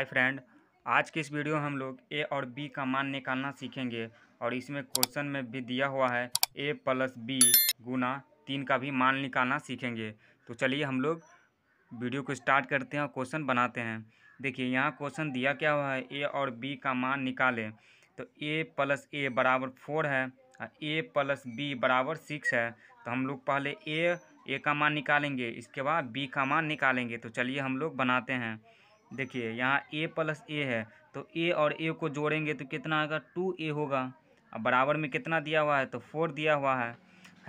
hi friend आज के इस वीडियो में हम लोग ए और बी का मान निकालना सीखेंगे और इसमें क्वेश्चन में भी दिया हुआ है ए प्लस बी गुना तीन का भी मान निकालना सीखेंगे तो चलिए हम लोग वीडियो को स्टार्ट करते हैं और क्वेश्चन बनाते हैं देखिए यहाँ क्वेश्चन दिया क्या हुआ है ए और बी का मान निकालें तो ए प्लस ए बराबर फोर है ए प्लस बी बराबर सिक्स है तो हम लोग पहले ए ए का मान निकालेंगे इसके बाद बी का मान निकालेंगे तो चलिए हम लोग बनाते हैं देखिए यहाँ ए प्लस ए है तो ए और ए को जोड़ेंगे तो कितना आएगा टू ए होगा अब बराबर में कितना दिया हुआ है तो फोर दिया हुआ है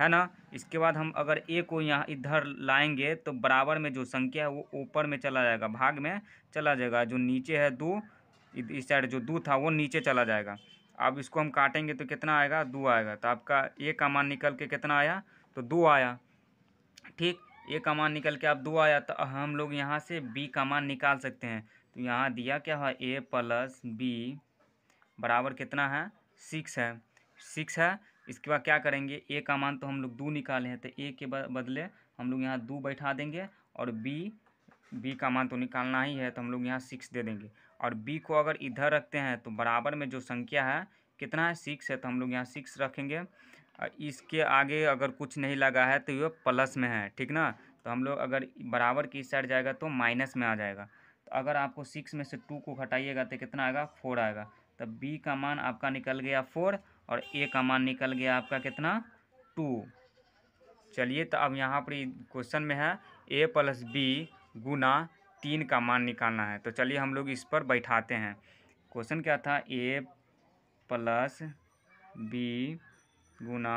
है ना इसके बाद हम अगर ए को यहाँ इधर लाएंगे तो बराबर में जो संख्या है वो ऊपर में चला जाएगा भाग में चला जाएगा जो नीचे है दो इस साइड जो दो था वो नीचे चला जाएगा अब इसको हम काटेंगे तो कितना आएगा दो आएगा तो आपका ए का मान निकल के कितना आया तो दो आया ठीक ए कमान निकल के आप दो आया तो हम लोग यहाँ से बी कमान निकाल सकते हैं तो यहाँ दिया क्या है ए प्लस बी बराबर कितना है सिक्स है सिक्स है इसके बाद क्या करेंगे ए का मान तो हम लोग दो निकाले हैं तो ए के बदले हम लोग यहाँ दो बैठा देंगे और बी बी का मान तो निकालना ही है तो हम लोग यहाँ सिक्स दे देंगे और बी को अगर इधर रखते हैं तो बराबर में जो संख्या है कितना है सिक्स है तो हम लोग यहाँ सिक्स रखेंगे इसके आगे अगर कुछ नहीं लगा है तो ये प्लस में है ठीक ना तो हम लोग अगर बराबर की साइड जाएगा तो माइनस में आ जाएगा तो अगर आपको सिक्स में से टू को घटाइएगा तो कितना आएगा फोर आएगा तो बी का मान आपका निकल गया फोर और ए का मान निकल गया आपका कितना टू चलिए तो अब यहाँ पर क्वेश्चन में है ए प्लस बी गुना तीन का मान निकालना है तो चलिए हम लोग इस पर बैठाते हैं क्वेश्चन क्या था ए प्लस बी गुना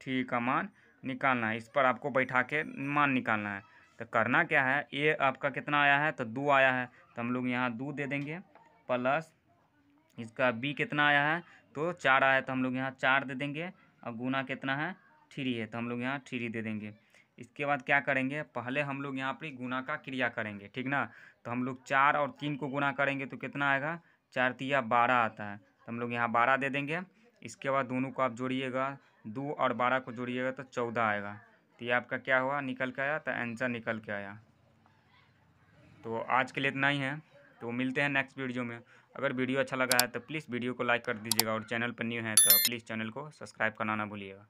ठी का मान निकालना है इस पर आपको बैठा के मान निकालना है तो करना क्या है ए आपका कितना आया है तो दो आया है तो हम लोग यहाँ दो दे देंगे प्लस इसका बी कितना आया है तो चार आया है तो हम लोग यहाँ चार दे देंगे और गुना कितना है थ्री है तो हम लोग यहाँ थ्री दे देंगे इसके बाद क्या करेंगे पहले हम लोग यहाँ पर गुना का क्रिया करेंगे ठीक ना तो हम लोग चार और तीन को गुना करेंगे तो कितना आएगा चार तिया बारह आता है तो हम लोग यहाँ बारह दे देंगे इसके बाद दोनों को आप जोड़िएगा दो और बारह को जोड़िएगा तो चौदह आएगा तो ये आपका क्या हुआ निकल के आया तो आंसर निकल के आया तो आज के लिए इतना ही है तो मिलते हैं नेक्स्ट वीडियो में अगर वीडियो अच्छा लगा है तो प्लीज़ वीडियो को लाइक कर दीजिएगा और चैनल पर न्यू है तो प्लीज़ चैनल को सब्सक्राइब करना ना भूलिएगा